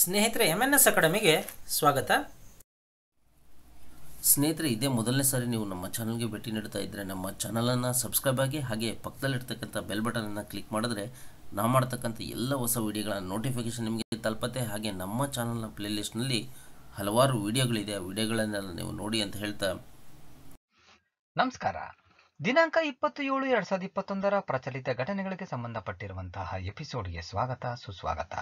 ಸ್ನೇಹಿತರೆ M N S ಅಕಾಡೆಮಿಗೆ ಸ್ವಾಗತ ಸ್ನೇಹಿತರೆ ಇದೇ ಮೊದಲನೇ ಸಾರಿ ನೀವು ನಮ್ಮ ಚಾನಲ್ಗೆ ಭೇಟಿ ನೀಡ್ತಾ ಇದ್ದರೆ ನಮ್ಮ ಚಾನಲನ್ನು ಸಬ್ಸ್ಕ್ರೈಬ್ ಆಗಿ ಹಾಗೆ ಪಕ್ಕದಲ್ಲಿರ್ತಕ್ಕಂಥ ಬೆಲ್ ಬಟನನ್ನು ಕ್ಲಿಕ್ ಮಾಡಿದ್ರೆ ನಾವು ಮಾಡ್ತಕ್ಕಂಥ ಎಲ್ಲ ಹೊಸ ವಿಡಿಯೋಗಳ ನೋಟಿಫಿಕೇಷನ್ ನಿಮಗೆ ತಲುಪತ್ತೆ ಹಾಗೆ ನಮ್ಮ ಚಾನಲ್ನ ಪ್ಲೇಲಿಸ್ಟ್ನಲ್ಲಿ ಹಲವಾರು ವಿಡಿಯೋಗಳಿದೆ ಆ ವಿಡಿಯೋಗಳನ್ನೆಲ್ಲ ನೀವು ನೋಡಿ ಅಂತ ಹೇಳ್ತಾ ನಮಸ್ಕಾರ ದಿನಾಂಕ ಇಪ್ಪತ್ತು ಏಳು ಎರಡು ಸಾವಿರದ ಇಪ್ಪತ್ತೊಂದರ ಪ್ರಚಲಿತ ಘಟನೆಗಳಿಗೆ ಸಂಬಂಧಪಟ್ಟಿರುವಂತಹ ಎಪಿಸೋಡ್ಗೆ ಸ್ವಾಗತ ಸುಸ್ವಾಗತ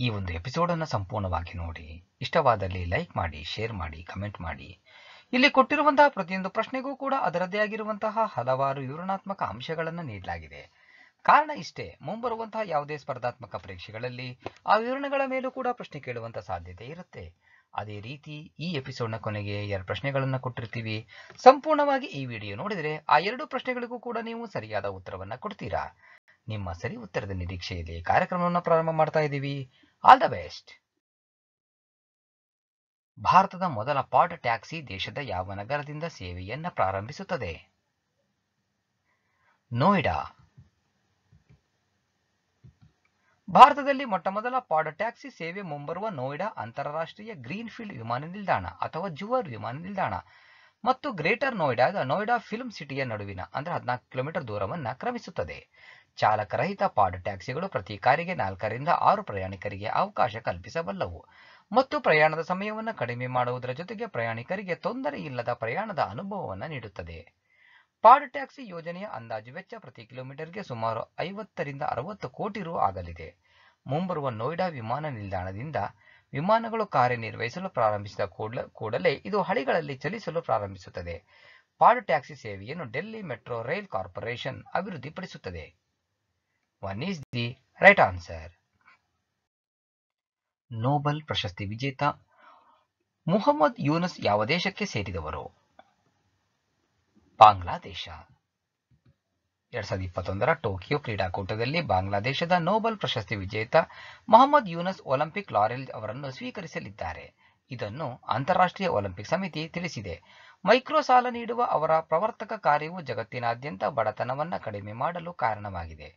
ಈ ಒಂದು ಎಪಿಸೋಡನ್ನು ಸಂಪೂರ್ಣವಾಗಿ ನೋಡಿ ಇಷ್ಟವಾದಲ್ಲಿ ಲೈಕ್ ಮಾಡಿ ಶೇರ್ ಮಾಡಿ ಕಮೆಂಟ್ ಮಾಡಿ ಇಲ್ಲಿ ಕೊಟ್ಟಿರುವಂತಹ ಪ್ರತಿಯೊಂದು ಪ್ರಶ್ನೆಗೂ ಕೂಡ ಅದರದ್ದೇ ಆಗಿರುವಂತಹ ಹಲವಾರು ವಿವರಣಾತ್ಮಕ ಅಂಶಗಳನ್ನು ನೀಡಲಾಗಿದೆ ಕಾರಣ ಇಷ್ಟೇ ಮುಂಬರುವಂತಹ ಯಾವುದೇ ಸ್ಪರ್ಧಾತ್ಮಕ ಪರೀಕ್ಷೆಗಳಲ್ಲಿ ಆ ವಿವರಣೆಗಳ ಮೇಲೂ ಕೂಡ ಪ್ರಶ್ನೆ ಕೇಳುವಂತಹ ಸಾಧ್ಯತೆ ಇರುತ್ತೆ ಅದೇ ರೀತಿ ಈ ಎಪಿಸೋಡ್ನ ಕೊನೆಗೆ ಎರಡು ಪ್ರಶ್ನೆಗಳನ್ನು ಕೊಟ್ಟಿರ್ತೀವಿ ಸಂಪೂರ್ಣವಾಗಿ ಈ ವಿಡಿಯೋ ನೋಡಿದರೆ ಆ ಎರಡು ಪ್ರಶ್ನೆಗಳಿಗೂ ಕೂಡ ನೀವು ಸರಿಯಾದ ಉತ್ತರವನ್ನು ಕೊಡ್ತೀರಾ ನಿಮ್ಮ ಸರಿ ಉತ್ತರದ ನಿರೀಕ್ಷೆಯಲ್ಲಿ ಕಾರ್ಯಕ್ರಮವನ್ನು ಪ್ರಾರಂಭ ಮಾಡ್ತಾ ಇದ್ದೀವಿ ಆಲ್ ದ ಬೆಸ್ಟ್ ಭಾರತದ ಮೊದಲ ಪಾಡ್ ಟ್ಯಾಕ್ಸಿ ದೇಶದ ಯಾವ ನಗರದಿಂದ ಸೇವೆಯನ್ನು ಪ್ರಾರಂಭಿಸುತ್ತದೆ ನೋಯ್ಡಾ ಭಾರತದಲ್ಲಿ ಮೊಟ್ಟಮೊದಲ ಪಾಡ್ ಟ್ಯಾಕ್ಸಿ ಸೇವೆ ಮುಂಬರುವ ನೋಯ್ಡಾ ಅಂತಾರಾಷ್ಟ್ರೀಯ ಗ್ರೀನ್ಫೀಲ್ಡ್ ವಿಮಾನ ನಿಲ್ದಾಣ ಅಥವಾ ಜುವರ್ ವಿಮಾನ ನಿಲ್ದಾಣ ಮತ್ತು ಗ್ರೇಟರ್ ನೋಯ್ಡಾದ ನೋಯ್ಡಾ ಫಿಲ್ಮ್ ಸಿಟಿಯ ನಡುವಿನ ಅಂದರೆ ಹದಿನಾಲ್ಕು ಕಿಲೋಮೀಟರ್ ದೂರವನ್ನು ಕ್ರಮಿಸುತ್ತದೆ ಚಾಲಕರಹಿತ ಪಾಡ್ ಟ್ಯಾಕ್ಸಿಗಳು ಪ್ರತಿ ಕಾರಿಗೆ ನಾಲ್ಕರಿಂದ ಆರು ಪ್ರಯಾಣಿಕರಿಗೆ ಅವಕಾಶ ಕಲ್ಪಿಸಬಲ್ಲವು ಮತ್ತು ಪ್ರಯಾಣದ ಸಮಯವನ್ನು ಕಡಿಮೆ ಮಾಡುವುದರ ಜೊತೆಗೆ ಪ್ರಯಾಣಿಕರಿಗೆ ತೊಂದರೆ ಇಲ್ಲದ ಪ್ರಯಾಣದ ಅನುಭವವನ್ನು ನೀಡುತ್ತದೆ ಪಾಡ್ ಟ್ಯಾಕ್ಸಿ ಯೋಜನೆಯ ಅಂದಾಜು ವೆಚ್ಚ ಪ್ರತಿ ಕಿಲೋಮೀಟರ್ಗೆ ಸುಮಾರು ಐವತ್ತರಿಂದ ಅರವತ್ತು ಕೋಟಿ ರು ಆಗಲಿದೆ ಮುಂಬರುವ ನೋಯ್ಡಾ ವಿಮಾನ ನಿಲ್ದಾಣದಿಂದ ವಿಮಾನಗಳು ಕಾರ್ಯನಿರ್ವಹಿಸಲು ಪ್ರಾರಂಭಿಸಿದ ಕೂಡಲೇ ಇದು ಹಳಿಗಳಲ್ಲಿ ಚಲಿಸಲು ಪ್ರಾರಂಭಿಸುತ್ತದೆ ಪಾಡ್ ಟ್ಯಾಕ್ಸಿ ಸೇವೆಯನ್ನು ಡೆಲ್ಲಿ ಮೆಟ್ರೋ ರೈಲ್ ಕಾರ್ಪೊರೇಷನ್ ಅಭಿವೃದ್ಧಿಪಡಿಸುತ್ತದೆ one is the right answer Nobel ಪ್ರಶಸ್ತಿ ವಿಜೇತ ಮುಹಮ್ಮದ್ ಯೂನಸ್ ಯಾವ ದೇಶಕ್ಕೆ ಸೇರಿದವರು ಬಾಂಗ್ಲಾದೇಶ ಎರಡ್ ಸಾವಿರದ ಇಪ್ಪತ್ತೊಂದರ ಟೋಕಿಯೋ ಕ್ರೀಡಾಕೂಟದಲ್ಲಿ ಬಾಂಗ್ಲಾದೇಶದ ನೋಬಲ್ ಪ್ರಶಸ್ತಿ ವಿಜೇತ ಮೊಹಮ್ಮದ್ ಯೂನಸ್ ಒಲಿಂಪಿಕ್ ಲಾರೆಲ್ ಅವರನ್ನು ಸ್ವೀಕರಿಸಲಿದ್ದಾರೆ ಇದನ್ನು ಅಂತಾರಾಷ್ಟ್ರೀಯ ಒಲಿಂಪಿಕ್ ಸಮಿತಿ ತಿಳಿಸಿದೆ ಮೈಕ್ರೋ ಸಾಲ ನೀಡುವ ಅವರ ಪ್ರವರ್ತಕ ಕಾರ್ಯವು ಜಗತ್ತಿನಾದ್ಯಂತ ಬಡತನವನ್ನು ಕಡಿಮೆ ಮಾಡಲು ಕಾರಣವಾಗಿದೆ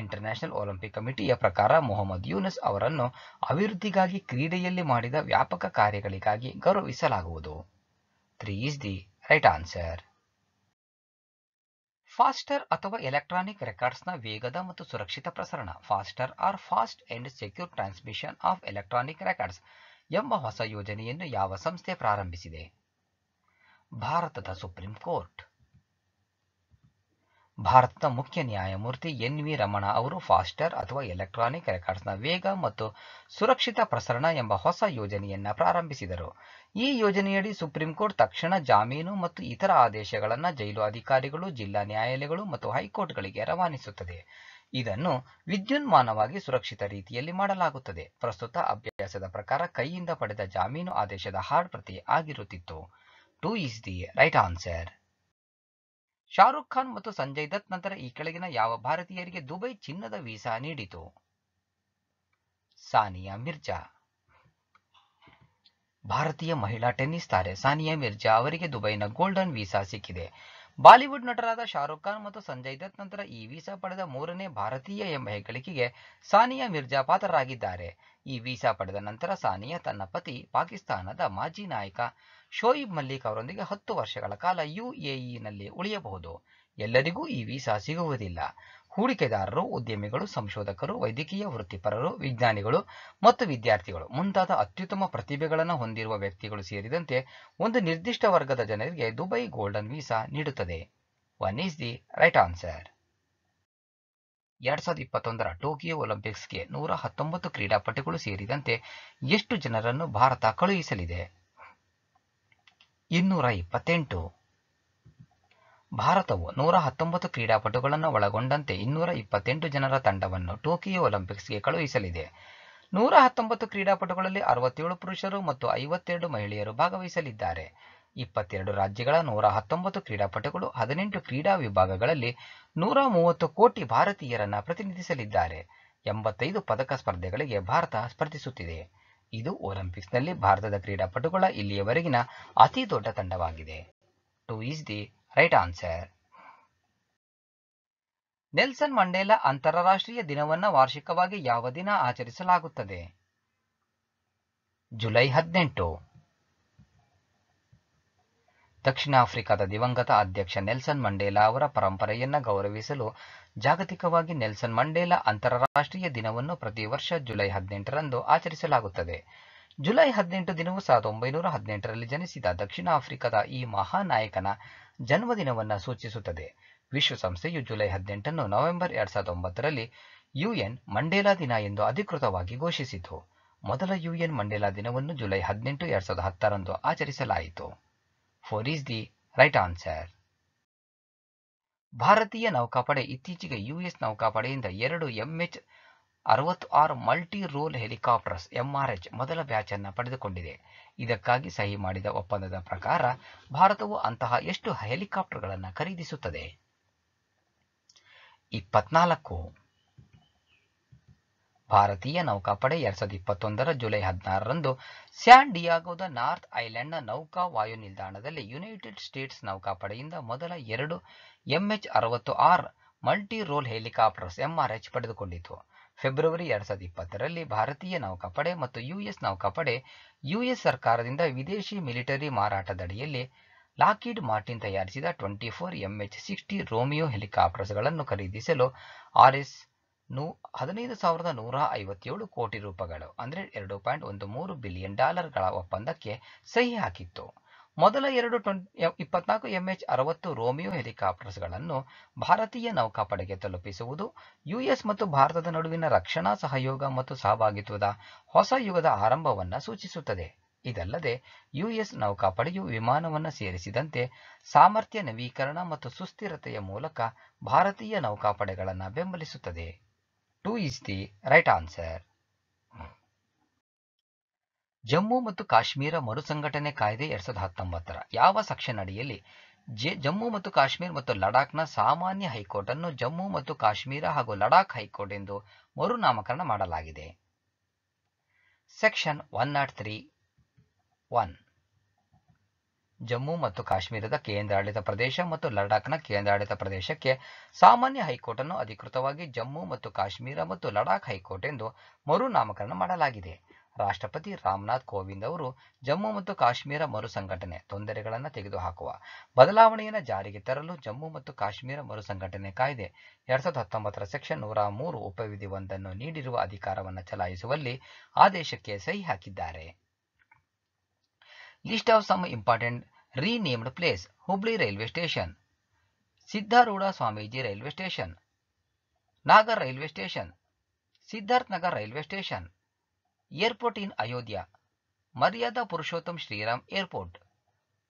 ಇಂಟರ್ನ್ಯಾಷನಲ್ ಒಲಿಂಪಿಕ್ ಕಮಿಟಿಯ ಪ್ರಕಾರ ಮೊಹಮ್ಮದ್ ಯೂನಸ್ ಅವರನ್ನು ಅಭಿವೃದ್ಧಿಗಾಗಿ ಕ್ರೀಡೆಯಲ್ಲಿ ಮಾಡಿದ ವ್ಯಾಪಕ ಕಾರ್ಯಗಳಿಗಾಗಿ ಗೌರವಿಸಲಾಗುವುದು three is the right answer FASTER ಅಥವಾ ಎಲೆಕ್ಟ್ರಾನಿಕ್ ರೆಕಾರ್ಡ್ಸ್ನ ವೇಗದ ಮತ್ತು ಸುರಕ್ಷಿತ ಪ್ರಸರಣ FASTER or fast and secure transmission of electronic records ಎಂಬ ಹೊಸ ಯೋಜನೆಯನ್ನು ಯಾವ ಸಂಸ್ಥೆ ಪ್ರಾರಂಭಿಸಿದೆ ಭಾರತದ ಸುಪ್ರೀಂ ಕೋರ್ಟ್ ಭಾರತದ ಮುಖ್ಯ ನ್ಯಾಯಮೂರ್ತಿ ಎನ್ ವಿ ರಮಣ ಅವರು ಫಾಸ್ಟರ್ ಅಥವಾ ಎಲೆಕ್ಟ್ರಾನಿಕ್ ರೆಕಾರ್ಡ್ಸ್ನ ವೇಗ ಮತ್ತು ಸುರಕ್ಷಿತ ಪ್ರಸರಣ ಎಂಬ ಹೊಸ ಯೋಜನೆಯನ್ನು ಪ್ರಾರಂಭಿಸಿದರು ಈ ಯೋಜನೆಯಡಿ ಸುಪ್ರೀಂ ಕೋರ್ಟ್ ತಕ್ಷಣ ಜಾಮೀನು ಮತ್ತು ಇತರ ಆದೇಶಗಳನ್ನು ಜೈಲು ಅಧಿಕಾರಿಗಳು ಜಿಲ್ಲಾ ನ್ಯಾಯಾಲಯಗಳು ಮತ್ತು ಹೈಕೋರ್ಟ್ಗಳಿಗೆ ರವಾನಿಸುತ್ತದೆ ಇದನ್ನು ವಿದ್ಯುನ್ಮಾನವಾಗಿ ಸುರಕ್ಷಿತ ರೀತಿಯಲ್ಲಿ ಮಾಡಲಾಗುತ್ತದೆ ಪ್ರಸ್ತುತ ಅಭ್ಯಾಸದ ಪ್ರಕಾರ ಕೈಯಿಂದ ಪಡೆದ ಜಾಮೀನು ಆದೇಶದ ಹಾರ್ಡ್ ಪ್ರತಿ ಆಗಿರುತ್ತಿತ್ತು two is the right answer Shahrukh Khan ಮತ್ತು ಸಂಜಯ್ ದತ್ ನಂತರ ಈ ಕೆಳಗಿನ ಯಾವ ಭಾರತೀಯರಿಗೆ ದುಬೈ ಚಿನ್ನದ ವೀಸಾ ನೀಡಿತು ಸಾನಿಯಾ ಮಿರ್ಜಾ ಭಾರತೀಯ ಮಹಿಳಾ ಟೆನ್ನಿಸ್ ತಾರೆ ಸಾನಿಯಾ ಮಿರ್ಜಾ ಅವರಿಗೆ ದುಬೈನ ಗೋಲ್ಡನ್ ವೀಸಾ ಸಿಕ್ಕಿದೆ ಬಾಲಿವುಡ್ ನಟರಾದ ಶಾರುಖ್ ಖಾನ್ ಮತ್ತು ಸಂಜಯ್ ದತ್ ನಂತರ ಈ ವೀಸಾ ಪಡೆದ ಮೂರನೇ ಭಾರತೀಯ ಎಂಬ ಹೆಗ್ಗಳಿಕೆಗೆ ಸಾನಿಯಾ ಮಿರ್ಜಾ ಪಾತ್ರರಾಗಿದ್ದಾರೆ ಈ ವೀಸಾ ಪಡೆದ ನಂತರ ಸಾನಿಯಾ ತನ್ನ ಪತಿ ಪಾಕಿಸ್ತಾನದ ಮಾಜಿ ನಾಯಕ ಶೋಯಿಬ್ ಮಲ್ಲಿಕ್ ಅವರೊಂದಿಗೆ ಹತ್ತು ವರ್ಷಗಳ ಕಾಲ ಯುಎಇನಲ್ಲಿ ಉಳಿಯಬಹುದು ಎಲ್ಲರಿಗೂ ಈ ವೀಸಾ ಸಿಗುವುದಿಲ್ಲ ಹೂಡಿಕೆದಾರರು ಉದ್ಯಮಿಗಳು ಸಂಶೋಧಕರು ವೈದ್ಯಕೀಯ ವೃತ್ತಿಪರರು ವಿಜ್ಞಾನಿಗಳು ಮತ್ತು ವಿದ್ಯಾರ್ಥಿಗಳು ಮುಂತಾದ ಅತ್ಯುತ್ತಮ ಪ್ರತಿಭೆಗಳನ್ನು ಹೊಂದಿರುವ ವ್ಯಕ್ತಿಗಳು ಸೇರಿದಂತೆ ಒಂದು ನಿರ್ದಿಷ್ಟ ವರ್ಗದ ಜನರಿಗೆ ದುಬೈ ಗೋಲ್ಡನ್ ವೀಸಾ ನೀಡುತ್ತದೆ one is the right answer ಎರಡ್ ಸಾವಿರದ ಇಪ್ಪತ್ತೊಂದರ ಟೋಕಿಯೋ ಒಲಿಂಪಿಕ್ಸ್ಗೆ ನೂರ ಹತ್ತೊಂಬತ್ತು ಕ್ರೀಡಾಪಟುಗಳು ಸೇರಿದಂತೆ ಎಷ್ಟು ಜನರನ್ನು ಭಾರತ ಕಳುಹಿಸಲಿದೆ ಇನ್ನೂರ ಇಪ್ಪತ್ತೆಂಟು ಭಾರತವು ನೂರ ಹತ್ತೊಂಬತ್ತು ಕ್ರೀಡಾಪಟುಗಳನ್ನು ಒಳಗೊಂಡಂತೆ ಇನ್ನೂರ ಇಪ್ಪತ್ತೆಂಟು ಜನರ ತಂಡವನ್ನು ಟೋಕಿಯೋ ಒಲಿಂಪಿಕ್ಸ್ಗೆ ಕಳುಹಿಸಲಿದೆ ನೂರ ಹತ್ತೊಂಬತ್ತು ಕ್ರೀಡಾಪಟುಗಳಲ್ಲಿ ಅರವತ್ತೇಳು ಪುರುಷರು ಮತ್ತು ಐವತ್ತೆರಡು ಮಹಿಳೆಯರು ಭಾಗವಹಿಸಲಿದ್ದಾರೆ ಇಪ್ಪತ್ತೆರಡು ರಾಜ್ಯಗಳ ನೂರ ಹತ್ತೊಂಬತ್ತು ಕ್ರೀಡಾಪಟುಗಳು ಹದಿನೆಂಟು ಕ್ರೀಡಾ ವಿಭಾಗಗಳಲ್ಲಿ ನೂರ ಮೂವತ್ತು ಕೋಟಿ ಭಾರತೀಯರನ್ನು ಪ್ರತಿನಿಧಿಸಲಿದ್ದಾರೆ ಎಂಬತ್ತೈದು ಪದಕ ಸ್ಪರ್ಧೆಗಳಿಗೆ ಭಾರತ ಸ್ಪರ್ಧಿಸುತ್ತಿದೆ ಇದು ಒಲಿಂಪಿಕ್ಸ್ನಲ್ಲಿ ಭಾರತದ ಕ್ರೀಡಾಪಟುಗಳ ಇಲ್ಲಿಯವರೆಗಿನ ಅತಿ ದೊಡ್ಡ ತಂಡವಾಗಿದೆ two is the right answer Nelson Mandela ಅಂತಾರಾಷ್ಟ್ರೀಯ ದಿನವನ್ನು ವಾರ್ಷಿಕವಾಗಿ ಯಾವ ದಿನ ಆಚರಿಸಲಾಗುತ್ತದೆ ಜುಲೈ ಹದಿನೆಂಟು ದಕ್ಷಿಣ ಆಫ್ರಿಕಾದ ದಿವಂಗತ ಅಧ್ಯಕ್ಷ ನೆಲ್ಸನ್ ಮಂಡೇಲಾ ಅವರ ಪರಂಪರೆಯನ್ನು ಗೌರವಿಸಲು ಜಾಗತಿಕವಾಗಿ ನೆಲ್ಸನ್ ಮಂಡೇಲಾ ಅಂತಾರಾಷ್ಟ್ರೀಯ ದಿನವನ್ನು ಪ್ರತಿ ವರ್ಷ ಜುಲೈ ಹದಿನೆಂಟರಂದು ಆಚರಿಸಲಾಗುತ್ತದೆ ಜುಲೈ ಹದಿನೆಂಟು ದಿನವು ಸಾವಿರದ ಒಂಬೈನೂರ ಹದಿನೆಂಟರಲ್ಲಿ ಜನಿಸಿದ ದಕ್ಷಿಣ ಆಫ್ರಿಕಾದ ಈ ನಾಯಕನ ಜನ್ಮದಿನವನ್ನು ಸೂಚಿಸುತ್ತದೆ ವಿಶ್ವಸಂಸ್ಥೆಯು ಜುಲೈ ಹದಿನೆಂಟನ್ನು ನವೆಂಬರ್ ಎರಡ್ ಸಾವಿರದ ಒಂಬತ್ತರಲ್ಲಿ ಯುಎನ್ ಮಂಡೇಲಾ ದಿನ ಎಂದು ಅಧಿಕೃತವಾಗಿ ಘೋಷಿಸಿತು ಮೊದಲ ಯುಎನ್ ಮಂಡೇಲಾ ದಿನವನ್ನು ಜುಲೈ ಹದಿನೆಂಟು ಎರಡ್ ಸಾವಿರದ ಹತ್ತರಂದು ಆಚರಿಸಲಾಯಿತು four is the right answer ಭಾರತೀಯ ನೌಕಾಪಡೆ ಇತ್ತೀಚೆಗೆ ಯುಎಸ್ ನೌಕಾಪಡೆಯಿಂದ ಎರಡು ಎಂಎಚ್ ಅರವತ್ತು ಆರು ಮಲ್ಟಿ ರೋಲ್ ಹೆಲಿಕಾಪ್ಟರ್ಸ್ ಎಂಆರ್ಎಚ್ ಮೊದಲ ಬ್ಯಾಚ್ ಅನ್ನು ಪಡೆದುಕೊಂಡಿದೆ ಇದಕ್ಕಾಗಿ ಸಹಿ ಮಾಡಿದ ಒಪ್ಪಂದದ ಪ್ರಕಾರ ಭಾರತವು ಅಂತಹ ಎಷ್ಟು ಹೆಲಿಕಾಪ್ಟರ್ಗಳನ್ನು ಖರೀದಿಸುತ್ತದೆ ಇಪ್ಪತ್ನಾಲ್ಕು ಭಾರತೀಯ ನೌಕಾಪಡೆ ಎರಡ್ ಸಾವಿರದ ಇಪ್ಪತ್ತೊಂದರ ಜುಲೈ ಹದಿನಾರರಂದು ಸ್ಯಾನ್ ಡಿಯಾಗೋದ ನಾರ್ತ್ ಐಲ್ಯಾಂಡ್ನ ನೌಕಾ ವಾಯು ನಿಲ್ದಾಣದಲ್ಲಿ ಯುನೈಟೆಡ್ ಸ್ಟೇಟ್ಸ್ ನೌಕಾಪಡೆಯಿಂದ ಮೊದಲ ಎರಡು ಎಂಎಚ್ ಅರವತ್ತು R multi role helicopters MRH ಪಡೆದುಕೊಂಡಿತು ಫೆಬ್ರವರಿ ಎರಡ್ ಸಾವಿರದ ಇಪ್ಪತ್ತರಲ್ಲಿ ಭಾರತೀಯ ನೌಕಾಪಡೆ ಮತ್ತು ಯುಎಸ್ ನೌಕಾಪಡೆ ಯುಎಸ್ ಸರ್ಕಾರದಿಂದ ವಿದೇಶಿ ಮಿಲಿಟರಿ ಮಾರಾಟದಡಿಯಲ್ಲಿ ಲಾಕಿಡ್ ಮಾರ್ಟಿನ್ ತಯಾರಿಸಿದ twenty four MH sixty Romeo ಹೆಲಿಕಾಪ್ಟರ್ಸ್ಗಳನ್ನು ಖರೀದಿಸಲು ಆರ್ಎಸ್ ನೂ ಹದಿನೈದು ಸಾವಿರದ ನೂರ ಐವತ್ತೇಳು ಕೋಟಿ ರೂಪಾಯಿಗಳು ಅಂದರೆ ಎರಡು ಪಾಯಿಂಟ್ ಒಂದು ಮೂರು ಬಿಲಿಯನ್ ಡಾಲರ್ಗಳ ಒಪ್ಪಂದಕ್ಕೆ ಸಹಿ ಹಾಕಿತ್ತು ಮೊದಲ ಎರಡು ಟ್ವೆಂ ಇಪ್ಪತ್ನಾಲ್ಕು ಎಂಎಚ್ ಅರವತ್ತು ರೋಮಿಯೋ ಹೆಲಿಕಾಪ್ಟರ್ಸ್ಗಳನ್ನು ಭಾರತೀಯ ನೌಕಾಪಡೆಗೆ ತಲುಪಿಸುವುದು ಯುಎಸ್ ಮತ್ತು ಭಾರತದ ನಡುವಿನ ರಕ್ಷಣಾ ಸಹಯೋಗ ಮತ್ತು ಸಹಭಾಗಿತ್ವದ ಹೊಸ ಯುಗದ ಆರಂಭವನ್ನು ಸೂಚಿಸುತ್ತದೆ ಇದಲ್ಲದೆ ಯುಎಸ್ ನೌಕಾಪಡೆಯು ವಿಮಾನವನ್ನು ಸೇರಿಸಿದಂತೆ ಸಾಮರ್ಥ್ಯ ನವೀಕರಣ ಮತ್ತು ಸುಸ್ಥಿರತೆಯ ಮೂಲಕ ಭಾರತೀಯ ನೌಕಾಪಡೆಗಳನ್ನು ಬೆಂಬಲಿಸುತ್ತದೆ 2 is the right answer Jammu ಮತ್ತು ಕಾಶ್ಮೀರ ಮರುಸಂಘಟನೆ ಕಾಯ್ದೆ ಎರಡ್ ಸಾವಿರದ ಹತ್ತೊಂಬತ್ತರ ಯಾವ ಸೆಕ್ಷನ್ ಅಡಿಯಲ್ಲಿ ಜೆ ಜಮ್ಮು ಮತ್ತು ಕಾಶ್ಮೀರ ಮತ್ತು ಲಡಾಖ್ನ ಸಾಮಾನ್ಯ ಹೈಕೋರ್ಟ್ ಅನ್ನು ಜಮ್ಮು ಮತ್ತು ಕಾಶ್ಮೀರ ಹಾಗೂ ಲಡಾಖ್ ಹೈಕೋರ್ಟ್ ಎಂದು ಮರುನಾಮಕರಣ ಮಾಡಲಾಗಿದೆ section one nought three one Jammu ಮತ್ತು ಕಾಶ್ಮೀರದ ಕೇಂದ್ರಾಡಳಿತ ಪ್ರದೇಶ ಮತ್ತು ಲಡಾಖ್ನ ಕೇಂದ್ರಾಡಳಿತ ಪ್ರದೇಶಕ್ಕೆ ಸಾಮಾನ್ಯ ಹೈಕೋರ್ಟ್ ಅನ್ನು ಅಧಿಕೃತವಾಗಿ ಜಮ್ಮು ಮತ್ತು ಕಾಶ್ಮೀರ ಮತ್ತು ಲಡಾಖ್ ಹೈಕೋರ್ಟ್ ಎಂದು ಮರುನಾಮಕರಣ ಮಾಡಲಾಗಿದೆ ರಾಷ್ಟ್ರಪತಿ ರಾಮನಾಥ್ ಕೋವಿಂದ್ ಅವರು ಜಮ್ಮು ಮತ್ತು ಕಾಶ್ಮೀರ ಮರುಸಂಘಟನೆ ತೊಂದರೆಗಳನ್ನು ತೆಗೆದುಹಾಕುವ ಬದಲಾವಣೆಯನ್ನು ಜಾರಿಗೆ ತರಲು ಜಮ್ಮು ಮತ್ತು ಕಾಶ್ಮೀರ ಮರುಸಂಘಟನೆ ಕಾಯ್ದೆ ಎರಡ್ ಸಾವಿರದ ಹತ್ತೊಂಬತ್ತರ ಸೆಕ್ಷನ್ ನೂರ ಮೂರು ಉಪವಿಧಿ ಒಂದನ್ನು ನೀಡಿರುವ ಅಧಿಕಾರವನ್ನು ಚಲಾಯಿಸುವಲ್ಲಿ ಆದೇಶಕ್ಕೆ ಸಹಿ ಹಾಕಿದ್ದಾರೆ List of some important renamed place. Hubli railway station. Siddharuda Swamiji railway station. Nagar railway station. Siddharth Nagar railway station. Airport in Ayodhya. Maryada Purushottam Shriram Airport.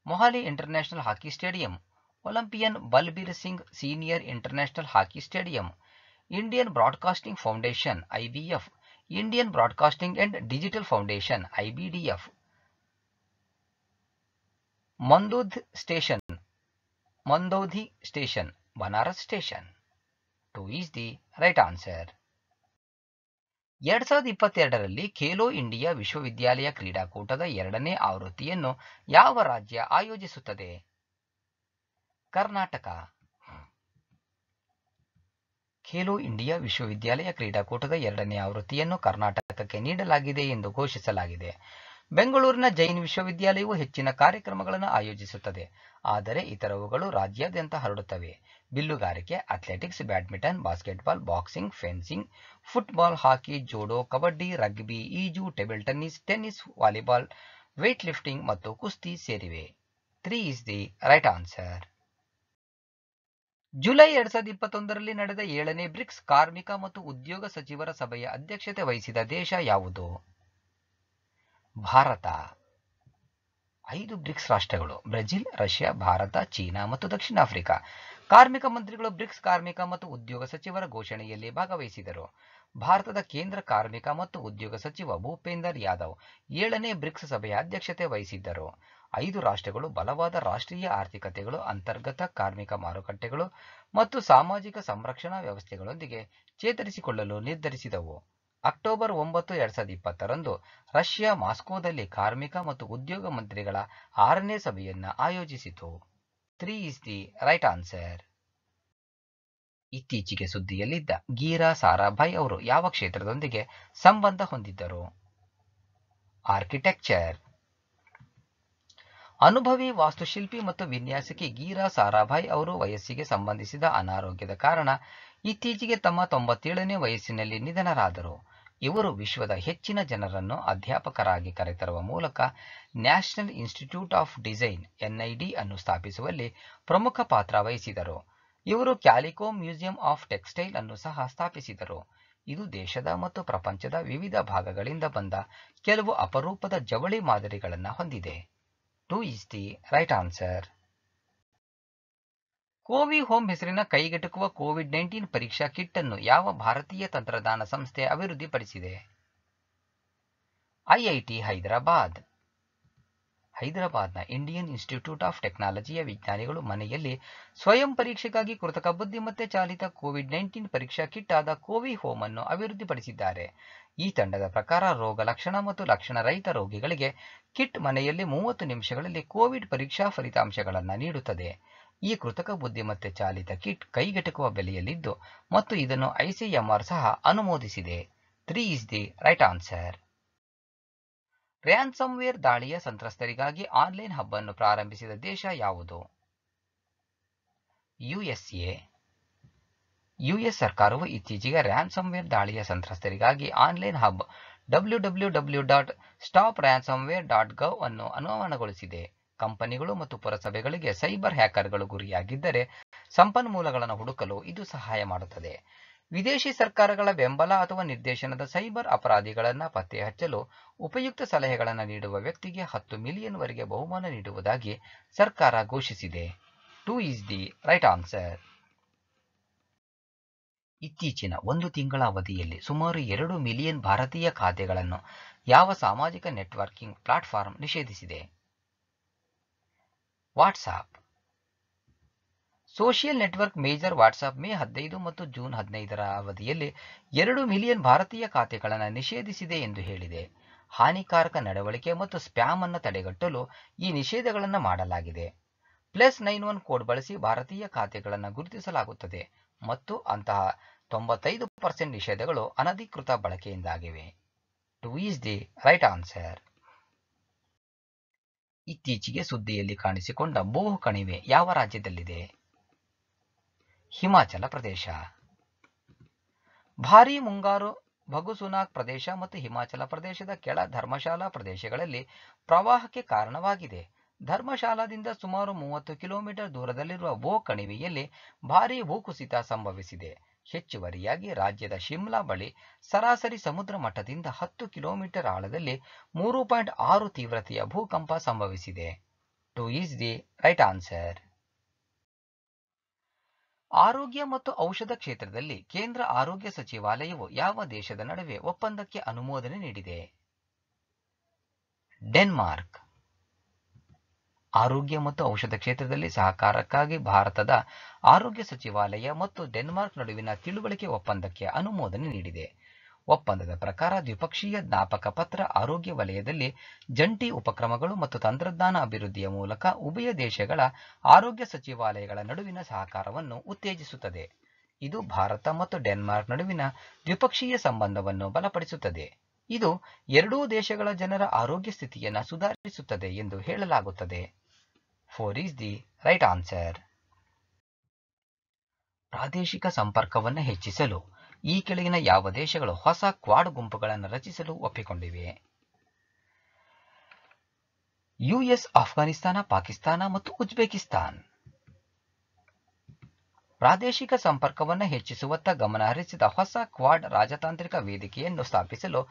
Mohali International Hockey Stadium. Olympian Balbir Singh Senior International Hockey Stadium. Indian Broadcasting Foundation IBF. Indian Broadcasting and Digital Foundation IBDF. Manduadih station Manduadih station Banaras station two is the right answer ಎರಡ್ ಸಾವಿರದ ಇಪ್ಪತ್ತೆರಡರಲ್ಲಿ Khelo India ವಿಶ್ವವಿದ್ಯಾಲಯ ಕ್ರೀಡಾಕೂಟದ ಎರಡನೇ ಆವೃತ್ತಿಯನ್ನು ಯಾವ ರಾಜ್ಯ ಆಯೋಜಿಸುತ್ತದೆ Karnataka Khelo India ವಿಶ್ವವಿದ್ಯಾಲಯ ಕ್ರೀಡಾಕೂಟದ ಎರಡನೇ ಆವೃತ್ತಿಯನ್ನು ಕರ್ನಾಟಕಕ್ಕೆ ನೀಡಲಾಗಿದೆ ಎಂದು ಘೋಷಿಸಲಾಗಿದೆ ಬೆಂಗಳೂರಿನ ಜೈನ್ ವಿಶ್ವವಿದ್ಯಾಲಯವು ಹೆಚ್ಚಿನ ಕಾರ್ಯಕ್ರಮಗಳನ್ನು ಆಯೋಜಿಸುತ್ತದೆ ಆದರೆ ಇತರವುಗಳು ರಾಜ್ಯಾದ್ಯಂತ ಹರಡುತ್ತವೆ ಬಿಲ್ಲುಗಾರಿಕೆ athletics badminton basketball boxing fencing football hockey judo kabaddi rugby ಈಜು table tennis tennis volleyball weightlifting ಮತ್ತು ಕುಸ್ತಿ ಸೇರಿವೆ three is the right answer July ಎರಡ್ ಸಾವಿರದ ಇಪ್ಪತ್ತೊಂದರಲ್ಲಿ ನಡೆದ ಏಳನೇ ಬ್ರಿಕ್ಸ್ ಕಾರ್ಮಿಕ ಮತ್ತು ಉದ್ಯೋಗ ಸಚಿವರ ಸಭೆಯ ಅಧ್ಯಕ್ಷತೆ ವಹಿಸಿದ ದೇಶ ಯಾವುದು ಭಾರತ ಐದು ಬ್ರಿಕ್ಸ್ ರಾಷ್ಟ್ರಗಳು ಬ್ರೆಜಿಲ್ ರಷ್ಯಾ ಭಾರತ ಚೀನಾ ಮತ್ತು ದಕ್ಷಿಣ ಆಫ್ರಿಕಾ ಕಾರ್ಮಿಕ ಮಂತ್ರಿಗಳು ಬ್ರಿಕ್ಸ್ ಕಾರ್ಮಿಕ ಮತ್ತು ಉದ್ಯೋಗ ಸಚಿವರ ಘೋಷಣೆಯಲ್ಲಿ ಭಾಗವಹಿಸಿದರು ಭಾರತದ ಕೇಂದ್ರ ಕಾರ್ಮಿಕ ಮತ್ತು ಉದ್ಯೋಗ ಸಚಿವ ಭೂಪೇಂದರ್ ಯಾದವ್ ಏಳನೇ ಬ್ರಿಕ್ಸ್ ಸಭೆಯ ಅಧ್ಯಕ್ಷತೆ ವಹಿಸಿದ್ದರು ಐದು ರಾಷ್ಟ್ರಗಳು ಬಲವಾದ ರಾಷ್ಟ್ರೀಯ ಆರ್ಥಿಕತೆಗಳು ಅಂತರ್ಗತ ಕಾರ್ಮಿಕ ಮಾರುಕಟ್ಟೆಗಳು ಮತ್ತು ಸಾಮಾಜಿಕ ಸಂರಕ್ಷಣಾ ವ್ಯವಸ್ಥೆಗಳೊಂದಿಗೆ ಚೇತರಿಸಿಕೊಳ್ಳಲು ನಿರ್ಧರಿಸಿದವು ಅಕ್ಟೋಬರ್ ಒಂಬತ್ತು ಎರಡ್ ಸಾವಿರದ ಇಪ್ಪತ್ತರಂದು ರಷ್ಯಾ ಮಾಸ್ಕೋದಲ್ಲಿ ಕಾರ್ಮಿಕ ಮತ್ತು ಉದ್ಯೋಗ ಮಂತ್ರಿಗಳ ಆರನೇ ಸಭೆಯನ್ನು ಆಯೋಜಿಸಿತು three is the right answer ಇತ್ತೀಚೆಗೆ ಸುದ್ದಿಯಲ್ಲಿದ್ದ ಗೀರಾ ಸಾರಾಭಾಯ್ ಅವರು ಯಾವ ಕ್ಷೇತ್ರದೊಂದಿಗೆ ಸಂಬಂಧ ಹೊಂದಿದ್ದರು ಆರ್ಕಿಟೆಕ್ಚರ್ ಅನುಭವಿ ವಾಸ್ತುಶಿಲ್ಪಿ ಮತ್ತು ವಿನ್ಯಾಸಕಿ ಗೀರಾ ಸಾರಾಭಾಯ್ ಅವರು ವಯಸ್ಸಿಗೆ ಸಂಬಂಧಿಸಿದ ಅನಾರೋಗ್ಯದ ಕಾರಣ ಇತ್ತೀಚೆಗೆ ತಮ್ಮ ತೊಂಬತ್ತೇಳನೇ ವಯಸ್ಸಿನಲ್ಲಿ ನಿಧನರಾದರು ಇವರು ವಿಶ್ವದ ಹೆಚ್ಚಿನ ಜನರನ್ನು ಅಧ್ಯಾಪಕರಾಗಿ ಕರೆತರುವ ಮೂಲಕ national institute of design NID ಅನ್ನು ಸ್ಥಾಪಿಸುವಲ್ಲಿ ಪ್ರಮುಖ ಪಾತ್ರ ವಹಿಸಿದರು ಇವರು ಕ್ಯಾಲಿಕೋ ಮ್ಯೂಸಿಯಂ ಆಫ್ ಟೆಕ್ಸ್ಟೈಲ್ ಅನ್ನು ಸಹ ಸ್ಥಾಪಿಸಿದರು ಇದು ದೇಶದ ಮತ್ತು ಪ್ರಪಂಚದ ವಿವಿಧ ಭಾಗಗಳಿಂದ ಬಂದ ಕೆಲವು ಅಪರೂಪದ ಜವಳಿ ಮಾದರಿಗಳನ್ನು ಹೊಂದಿದೆ two is the right answer CoviHome ಹೆಸರಿನ ಕೈಗೆಟುಕುವ ಕೋವಿಡ್ ನೈನ್ಟೀನ್ ಪರೀಕ್ಷಾ ಕಿಟ್ ಅನ್ನು ಯಾವ ಭಾರತೀಯ ತಂತ್ರಜ್ಞಾನ ಸಂಸ್ಥೆ ಅಭಿವೃದ್ಧಿಪಡಿಸಿದೆ ಐಐಟಿ ಹೈದರಾಬಾದ್ ಹೈದರಾಬಾದ್ನ ಇಂಡಿಯನ್ ಇನ್ಸ್ಟಿಟ್ಯೂಟ್ ಆಫ್ ಟೆಕ್ನಾಲಜಿಯ ವಿಜ್ಞಾನಿಗಳು ಮನೆಯಲ್ಲಿ ಸ್ವಯಂ ಪರೀಕ್ಷೆಗಾಗಿ ಕೃತಕ ಬುದ್ಧಿಮತ್ತೆ ಚಾಲಿತ ಕೋವಿಡ್ ನೈನ್ಟೀನ್ ಪರೀಕ್ಷಾ ಕಿಟ್ ಆದ ಕೋವಿ ಹೋಮ್ ಅನ್ನು ಅಭಿವೃದ್ಧಿಪಡಿಸಿದ್ದಾರೆ ಈ ತಂಡದ ಪ್ರಕಾರ ರೋಗ ಲಕ್ಷಣ ಮತ್ತು ರಹಿತ ರೋಗಿಗಳಿಗೆ ಕಿಟ್ ಮನೆಯಲ್ಲಿ ಮೂವತ್ತು ನಿಮಿಷಗಳಲ್ಲಿ ಕೋವಿಡ್ ಪರೀಕ್ಷಾ ಫಲಿತಾಂಶಗಳನ್ನು ನೀಡುತ್ತದೆ ಈ ಕೃತಕ ಬುದ್ಧಿಮತ್ತೆ ಚಾಲಿತ ಕಿಟ್ ಕೈಗೆಟಕುವ ಬೆಲೆಯಲ್ಲಿದ್ದು ಮತ್ತು ಇದನ್ನು ಐಸಿಎಂಆರ್ ಸಹ ಅನುಮೋದಿಸಿದೆ three is the right answer ransomware ದಾಳಿಯ ಸಂತ್ರಸ್ತರಿಗಾಗಿ ಆನ್ಲೈನ್ ಹಬ್ ಅನ್ನು ಪ್ರಾರಂಭಿಸಿದ ದೇಶ ಯಾವುದು ಯುಎಸ್ಎ ಯುಎಸ್ ಸರ್ಕಾರವು ಇತ್ತೀಚೆಗೆ ರ್ಯಾನ್ಸಮ್ವೇರ್ ದಾಳಿಯ ಸಂತ್ರಸ್ತರಿಗಾಗಿ online hub W W dot stop ransomware dot gov ಅನ್ನು ಅನುವಾನಗೊಳಿಸಿದೆ ಕಂಪನಿಗಳು ಮತ್ತು ಪುರಸಭೆಗಳಿಗೆ ಸೈಬರ್ ಹ್ಯಾಕರ್ಗಳು ಗುರಿಯಾಗಿದ್ದರೆ ಸಂಪನ್ಮೂಲಗಳನ್ನು ಹುಡುಕಲು ಇದು ಸಹಾಯ ಮಾಡುತ್ತದೆ ವಿದೇಶಿ ಸರ್ಕಾರಗಳ ಬೆಂಬಲ ಅಥವಾ ನಿರ್ದೇಶನದ ಸೈಬರ್ ಅಪರಾಧಿಗಳನ್ನು ಪತ್ತೆ ಹಚ್ಚಲು ಉಪಯುಕ್ತ ಸಲಹೆಗಳನ್ನು ನೀಡುವ ವ್ಯಕ್ತಿಗೆ ಹತ್ತು ಮಿಲಿಯನ್ವರೆಗೆ ಬಹುಮಾನ ನೀಡುವುದಾಗಿ ಸರ್ಕಾರ ಘೋಷಿಸಿದೆ two is the right answer ಇತ್ತೀಚಿನ ಒಂದು ತಿಂಗಳ ಅವಧಿಯಲ್ಲಿ ಸುಮಾರು ಎರಡು ಮಿಲಿಯನ್ ಭಾರತೀಯ ಖಾತೆಗಳನ್ನು ಯಾವ ಸಾಮಾಜಿಕ ನೆಟ್ವರ್ಕಿಂಗ್ ಪ್ಲಾಟ್ಫಾರ್ಮ್ ನಿಷೇಧಿಸಿದೆ WhatsApp social network major WhatsApp May ಹದಿನೈದು ಮತ್ತು ಜೂನ್ ಹದಿನೈದರ ಅವಧಿಯಲ್ಲಿ ಎರಡು ಮಿಲಿಯನ್ ಭಾರತೀಯ ಖಾತೆಗಳನ್ನು ನಿಷೇಧಿಸಿದೆ ಎಂದು ಹೇಳಿದೆ ಹಾನಿಕಾರಕ ನಡವಳಿಕೆ ಮತ್ತು ಸ್ಪ್ಯಾಮ್ ಅನ್ನು ತಡೆಗಟ್ಟಲು ಈ ನಿಷೇಧಗಳನ್ನು ಮಾಡಲಾಗಿದೆ ಪ್ಲಸ್ ನೈನ್ ಒನ್ ಕೋಡ್ ಬಳಸಿ ಭಾರತೀಯ ಖಾತೆಗಳನ್ನು ಗುರುತಿಸಲಾಗುತ್ತದೆ ಮತ್ತು ಅಂತಹ ತೊಂಬತ್ತೈದು ಪರ್ಸೆಂಟ್ ನಿಷೇಧಗಳು ಅನಧಿಕೃತ ಬಳಕೆಯಿಂದಾಗಿವೆ two is the right answer ಇತ್ತೀಚೆಗೆ ಸುದ್ದಿಯಲ್ಲಿ ಕಾಣಿಸಿಕೊಂಡ ಬೋವು ಕಣಿವೆ ಯಾವ ರಾಜ್ಯದಲ್ಲಿದೆ ಹಿಮಾಚಲ ಪ್ರದೇಶ ಭಾರೀ ಮುಂಗಾರು ಭಗುಸುನಾಕ್ ಪ್ರದೇಶ ಮತ್ತು ಹಿಮಾಚಲ ಪ್ರದೇಶದ ಕೆಳ ಧರ್ಮಶಾಲಾ ಪ್ರದೇಶಗಳಲ್ಲಿ ಪ್ರವಾಹಕ್ಕೆ ಕಾರಣವಾಗಿದೆ ಧರ್ಮಶಾಲಾದಿಂದ ಸುಮಾರು ಮೂವತ್ತು ಕಿಲೋಮೀಟರ್ ದೂರದಲ್ಲಿರುವ ಭೂ ಕಣಿವೆಯಲ್ಲಿ ಭಾರೀ ಭೂಕುಸಿತ ಸಂಭವಿಸಿದೆ ಹೆಚ್ಚುವರಿಯಾಗಿ ರಾಜ್ಯದ ಶಿಮ್ಲಾ ಬಳಿ ಸರಾಸರಿ ಸಮುದ್ರ ಮಟ್ಟದಿಂದ ಹತ್ತು ಕಿಲೋಮೀಟರ್ ಆಳದಲ್ಲಿ ಮೂರು ಪಾಯಿಂಟ್ ಆರು ತೀವ್ರತೆಯ ಭೂಕಂಪ ಸಂಭವಿಸಿದೆ two is the right answer ಆರೋಗ್ಯ ಮತ್ತು ಔಷಧ ಕ್ಷೇತ್ರದಲ್ಲಿ ಕೇಂದ್ರ ಆರೋಗ್ಯ ಸಚಿವಾಲಯವು ಯಾವ ದೇಶದ ನಡುವೆ ಒಪ್ಪಂದಕ್ಕೆ ಅನುಮೋದನೆ ನೀಡಿದೆ ಡೆನ್ಮಾರ್ಕ್ ಆರೋಗ್ಯ ಮತ್ತು ಔಷಧ ಕ್ಷೇತ್ರದಲ್ಲಿ ಸಹಕಾರಕ್ಕಾಗಿ ಭಾರತದ ಆರೋಗ್ಯ ಸಚಿವಾಲಯ ಮತ್ತು ಡೆನ್ಮಾರ್ಕ್ ನಡುವಿನ ತಿಳುವಳಿಕೆ ಒಪ್ಪಂದಕ್ಕೆ ಅನುಮೋದನೆ ನೀಡಿದೆ ಒಪ್ಪಂದದ ಪ್ರಕಾರ ದ್ವಿಪಕ್ಷೀಯ ಜ್ಞಾಪಕ ಪತ್ರ ಆರೋಗ್ಯ ವಲಯದಲ್ಲಿ ಜಂಟಿ ಉಪಕ್ರಮಗಳು ಮತ್ತು ತಂತ್ರಜ್ಞಾನ ಅಭಿವೃದ್ಧಿಯ ಮೂಲಕ ಉಭಯ ದೇಶಗಳ ಆರೋಗ್ಯ ಸಚಿವಾಲಯಗಳ ನಡುವಿನ ಸಹಕಾರವನ್ನು ಉತ್ತೇಜಿಸುತ್ತದೆ ಇದು ಭಾರತ ಮತ್ತು ಡೆನ್ಮಾರ್ಕ್ ನಡುವಿನ ದ್ವಿಪಕ್ಷೀಯ ಸಂಬಂಧವನ್ನು ಬಲಪಡಿಸುತ್ತದೆ ಇದು ಎರಡೂ ದೇಶಗಳ ಜನರ ಆರೋಗ್ಯ ಸ್ಥಿತಿಯನ್ನು ಸುಧಾರಿಸುತ್ತದೆ ಎಂದು ಹೇಳಲಾಗುತ್ತದೆ four is the right answer ಪ್ರಾದೇಶಿಕ ಸಂಪರ್ಕವನ್ನು ಹೆಚ್ಚಿಸಲು ಈ ಕೆಳಗಿನ ಯಾವ ದೇಶಗಳು ಹೊಸ ಕ್ವಾಡ್ ಗುಂಪುಗಳನ್ನು ರಚಿಸಲು ಒಪ್ಪಿಕೊಂಡಿವೆ ಯುಎಸ್ ಆಫ್ಘಾನಿಸ್ತಾನ ಪಾಕಿಸ್ತಾನ ಮತ್ತು ಉಜ್ಬೇಕಿಸ್ತಾನ್ ಪ್ರಾದೇಶಿಕ ಸಂಪರ್ಕವನ್ನು ಹೆಚ್ಚಿಸುವತ್ತ ಗಮನ ಹರಿಸಿದ ಹೊಸ ಕ್ವಾಡ್ ರಾಜತಾಂತ್ರಿಕ ವೇದಿಕೆಯನ್ನು ಸ್ಥಾಪಿಸಲು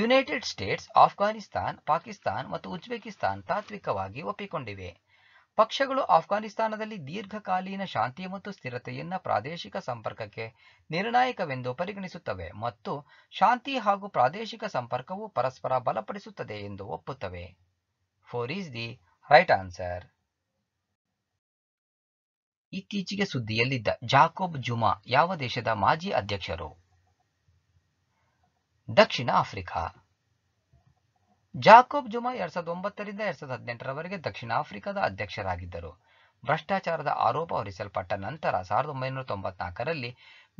ಯುನೈಟೆಡ್ ಸ್ಟೇಟ್ಸ್ ಆಫ್ಘಾನಿಸ್ತಾನ್ ಪಾಕಿಸ್ತಾನ್ ಮತ್ತು ಉಜ್ಬೇಕಿಸ್ತಾನ್ ತಾತ್ವಿಕವಾಗಿ ಒಪ್ಪಿಕೊಂಡಿವೆ ಪಕ್ಷಗಳು ಆಫ್ಘಾನಿಸ್ತಾನದಲ್ಲಿ ದೀರ್ಘಕಾಲೀನ ಶಾಂತಿ ಮತ್ತು ಸ್ಥಿರತೆಯನ್ನು ಪ್ರಾದೇಶಿಕ ಸಂಪರ್ಕಕ್ಕೆ ನಿರ್ಣಾಯಕವೆಂದು ಪರಿಗಣಿಸುತ್ತವೆ ಮತ್ತು ಶಾಂತಿ ಹಾಗೂ ಪ್ರಾದೇಶಿಕ ಸಂಪರ್ಕವು ಪರಸ್ಪರ ಬಲಪಡಿಸುತ್ತದೆ ಎಂದು ಒಪ್ಪುತ್ತವೆ four is the right answer ಇತ್ತೀಚೆಗೆ ಸುದ್ದಿಯಲ್ಲಿದ್ದ ಜಾಕೋಬ್ ಜುಮಾ ಯಾವ ದೇಶದ ಮಾಜಿ ಅಧ್ಯಕ್ಷರು ದಕ್ಷಿಣ ಆಫ್ರಿಕಾ ಜಾಕೋಬ್ ಜುಮಾ ಎರಡ್ ಸಾವಿರದ ಒಂಬತ್ತರಿಂದ ಎರಡ್ ಸಾವಿರದ ಹದಿನೆಂಟರವರೆಗೆ ದಕ್ಷಿಣ ಆಫ್ರಿಕಾದ ಅಧ್ಯಕ್ಷರಾಗಿದ್ದರು ಭ್ರಷ್ಟಾಚಾರದ ಆರೋಪ ಹೊರಿಸಲ್ಪಟ್ಟ ನಂತರ ಸಾವಿರದ ಒಂಬೈನೂರ ತೊಂಬತ್ನಾಲ್ಕರಲ್ಲಿ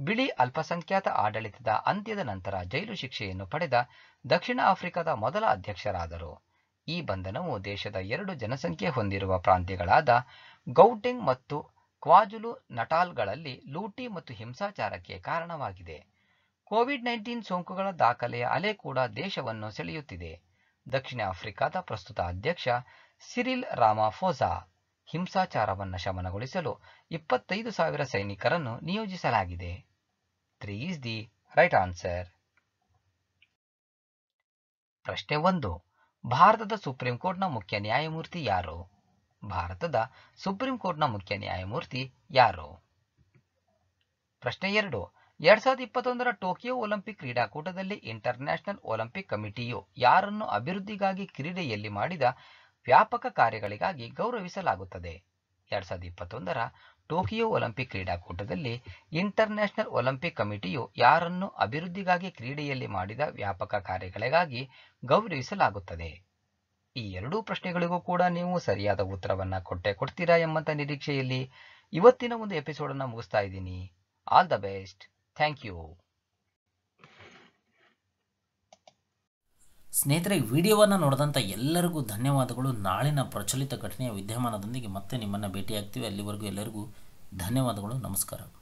ಬಿಳಿ ಅಲ್ಪಸಂಖ್ಯಾತ ಆಡಳಿತದ ಅಂತ್ಯದ ನಂತರ ಜೈಲು ಶಿಕ್ಷೆಯನ್ನು ಪಡೆದ ದಕ್ಷಿಣ ಆಫ್ರಿಕಾದ ಮೊದಲ ಅಧ್ಯಕ್ಷರಾದರು ಈ ಬಂಧನವು ದೇಶದ ಎರಡು ಜನಸಂಖ್ಯೆ ಹೊಂದಿರುವ ಪ್ರಾಂತ್ಯಗಳಾದ ಗೌಟೆಂಗ್ ಮತ್ತು ಕ್ವಾಜುಲು ನಟಾಲ್ಗಳಲ್ಲಿ ಲೂಟಿ ಮತ್ತು ಹಿಂಸಾಚಾರಕ್ಕೆ ಕಾರಣವಾಗಿದೆ ಕೋವಿಡ್ ನೈನ್ಟೀನ್ ಸೋಂಕುಗಳ ದಾಖಲೆಯ ಅಲೆ ಕೂಡ ದೇಶವನ್ನು ಸೆಳೆಯುತ್ತಿದೆ ದಕ್ಷಿಣ ಆಫ್ರಿಕಾದ ಪ್ರಸ್ತುತ ಅಧ್ಯಕ್ಷ ಸಿರಿಲ್ ರಾಮಾಫೋಸಾ ಹಿಂಸಾಚಾರವನ್ನು ಶಮನಗೊಳಿಸಲು ಇಪ್ಪತ್ತೈದು ಸಾವಿರ ಸೈನಿಕರನ್ನು ನಿಯೋಜಿಸಲಾಗಿದೆ three is the right answer ಪ್ರಶ್ನೆ ಒಂದು ಭಾರತದ ಸುಪ್ರೀಂ ಕೋರ್ಟ್ನ ಮುಖ್ಯ ನ್ಯಾಯಮೂರ್ತಿ ಯಾರು ಭಾರತದ ಸುಪ್ರೀಂ ಕೋರ್ಟ್ನ ಮುಖ್ಯ ನ್ಯಾಯಮೂರ್ತಿ ಯಾರು ಪ್ರಶ್ನೆ ಎರಡು ಎರಡ್ ಸಾವಿರದ ಇಪ್ಪತ್ತೊಂದರ ಟೋಕಿಯೋ ಒಲಿಂಪಿಕ್ ಕ್ರೀಡಾಕೂಟದಲ್ಲಿ ಇಂಟರ್ನ್ಯಾಷನಲ್ ಒಲಿಂಪಿಕ್ ಕಮಿಟಿಯು ಯಾರನ್ನು ಅಭಿವೃದ್ಧಿಗಾಗಿ ಕ್ರೀಡೆಯಲ್ಲಿ ಮಾಡಿದ ವ್ಯಾಪಕ ಕಾರ್ಯಗಳಿಗಾಗಿ ಗೌರವಿಸಲಾಗುತ್ತದೆ ಎರಡ್ ಸಾವಿರದ ಇಪ್ಪತ್ತೊಂದರ ಟೋಕಿಯೋ ಒಲಿಂಪಿಕ್ ಕ್ರೀಡಾಕೂಟದಲ್ಲಿ ನ್ಯಾಷನಲ್ ಒಲಿಂಪಿಕ್ ಕಮಿಟಿಯು ಯಾರನ್ನು ಅಭಿವೃದ್ಧಿಗಾಗಿ ಕ್ರೀಡೆಯಲ್ಲಿ ಮಾಡಿದ ವ್ಯಾಪಕ ಕಾರ್ಯಗಳಿಗಾಗಿ ಗೌರವಿಸಲಾಗುತ್ತದೆ ಈ ಎರಡೂ ಪ್ರಶ್ನೆಗಳಿಗೂ ಕೂಡ ನೀವು ಸರಿಯಾದ ಉತ್ತರವನ್ನು ಕೊಟ್ಟೆ ಕೊಡ್ತೀರಾ ಎಂಬಂತ ನಿರೀಕ್ಷೆಯಲ್ಲಿ ಇವತ್ತಿನ ಒಂದು ಎಪಿಸೋಡನ್ನು ಮುಗಿಸ್ತಾ ಇದ್ದೀನಿ all the best thank you ಸ್ನೇಹಿತರೆ ವಿಡಿಯೋವನ್ನು ನೋಡಿದಂಥ ಎಲ್ಲರಿಗೂ ಧನ್ಯವಾದಗಳು ನಾಳಿನ ಪ್ರಚಲಿತ ಘಟನೆಯ ವಿದ್ಯಮಾನದೊಂದಿಗೆ ಮತ್ತೆ ನಿಮ್ಮನ್ನು ಭೇಟಿಯಾಗ್ತೀವಿ ಅಲ್ಲಿವರೆಗೂ ಎಲ್ಲರಿಗೂ ಧನ್ಯವಾದಗಳು ನಮಸ್ಕಾರ